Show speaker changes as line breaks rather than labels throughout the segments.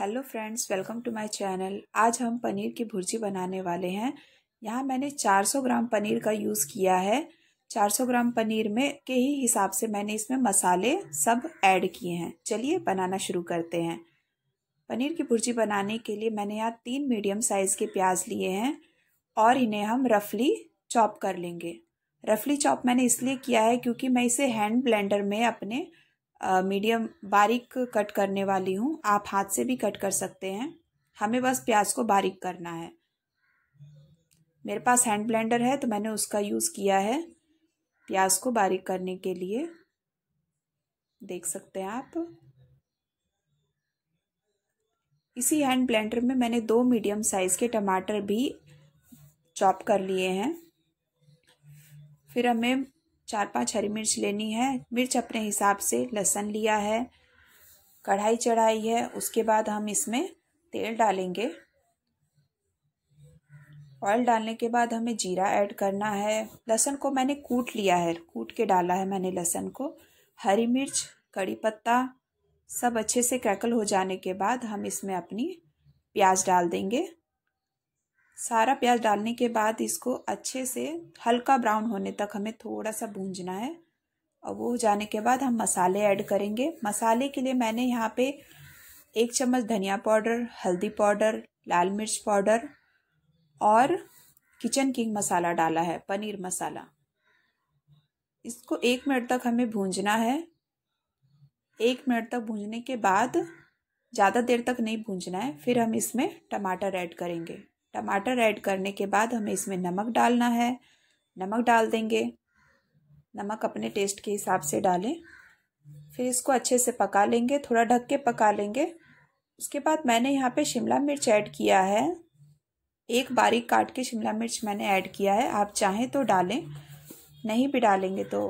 hello friends welcome to my channel आज हम पनीर की भुर्जी बनाने वाले हैं यहाँ मैंने 400 ग्राम पनीर का यूज़ किया है 400 ग्राम पनीर में के ही हिसाब से मैंने इसमें मसाले सब ऐड किए हैं चलिए बनाना शुरू करते हैं पनीर की भुर्जी बनाने के लिए मैंने यहाँ तीन मीडियम साइज़ के प्याज लिए हैं और इन्हें हम रफली चॉप कर लेंगे रफली चॉप मैंने इसलिए किया है क्योंकि मैं इसे हैंड ब्लेंडर में अपने मीडियम बारीक कट करने वाली हूँ आप हाथ से भी कट कर सकते हैं हमें बस प्याज को बारीक करना है मेरे पास हैंड ब्लेंडर है तो मैंने उसका यूज़ किया है प्याज को बारीक करने के लिए देख सकते हैं आप इसी हैंड ब्लेंडर में मैंने दो मीडियम साइज़ के टमाटर भी चॉप कर लिए हैं फिर हमें चार पांच हरी मिर्च लेनी है मिर्च अपने हिसाब से लहसन लिया है कढ़ाई चढ़ाई है उसके बाद हम इसमें तेल डालेंगे ऑयल डालने के बाद हमें जीरा ऐड करना है लहसुन को मैंने कूट लिया है कूट के डाला है मैंने लहसन को हरी मिर्च कड़ी पत्ता सब अच्छे से क्रैकल हो जाने के बाद हम इसमें अपनी प्याज डाल देंगे सारा प्याज डालने के बाद इसको अच्छे से हल्का ब्राउन होने तक हमें थोड़ा सा भूंजना है और वो हो जाने के बाद हम मसाले ऐड करेंगे मसाले के लिए मैंने यहाँ पे एक चम्मच धनिया पाउडर हल्दी पाउडर लाल मिर्च पाउडर और किचन किंग मसाला डाला है पनीर मसाला इसको एक मिनट तक हमें भूंजना है एक मिनट तक भूंजने के बाद ज़्यादा देर तक नहीं भूंजना है फिर हम इसमें टमाटर ऐड करेंगे टमाटर ऐड करने के बाद हमें इसमें नमक डालना है नमक डाल देंगे नमक अपने टेस्ट के हिसाब से डालें फिर इसको अच्छे से पका लेंगे थोड़ा ढक के पका लेंगे उसके बाद मैंने यहाँ पे शिमला मिर्च ऐड किया है एक बारीक काट के शिमला मिर्च मैंने ऐड किया है आप चाहें तो डालें नहीं भी डालेंगे तो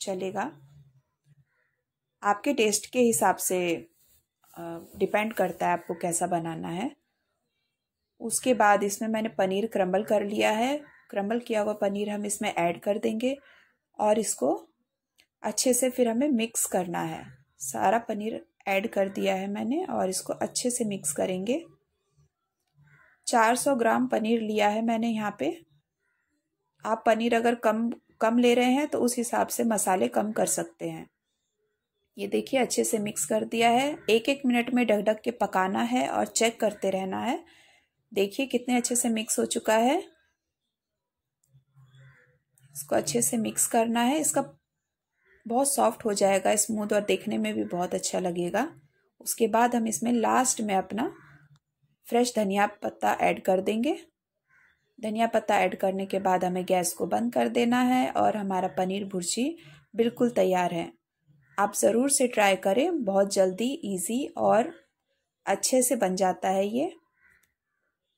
चलेगा आपके टेस्ट के हिसाब से डिपेंड करता है आपको कैसा बनाना है उसके बाद इसमें मैंने पनीर क्रम्बल कर लिया है क्रम्बल किया हुआ पनीर हम इसमें ऐड कर देंगे और इसको अच्छे से फिर हमें मिक्स करना है सारा पनीर ऐड कर दिया है मैंने और इसको अच्छे से मिक्स करेंगे 400 ग्राम पनीर लिया है मैंने यहाँ पे आप पनीर अगर कम कम ले रहे हैं तो उस हिसाब से मसाले कम कर सकते हैं ये देखिए अच्छे से मिक्स कर दिया है एक एक मिनट में ढक ढक के पकाना है और चेक करते रहना है देखिए कितने अच्छे से मिक्स हो चुका है इसको अच्छे से मिक्स करना है इसका बहुत सॉफ्ट हो जाएगा स्मूथ और देखने में भी बहुत अच्छा लगेगा उसके बाद हम इसमें लास्ट में अपना फ्रेश धनिया पत्ता ऐड कर देंगे धनिया पत्ता ऐड करने के बाद हमें गैस को बंद कर देना है और हमारा पनीर भुर्जी बिल्कुल तैयार है आप ज़रूर से ट्राई करें बहुत जल्दी इजी और अच्छे से बन जाता है ये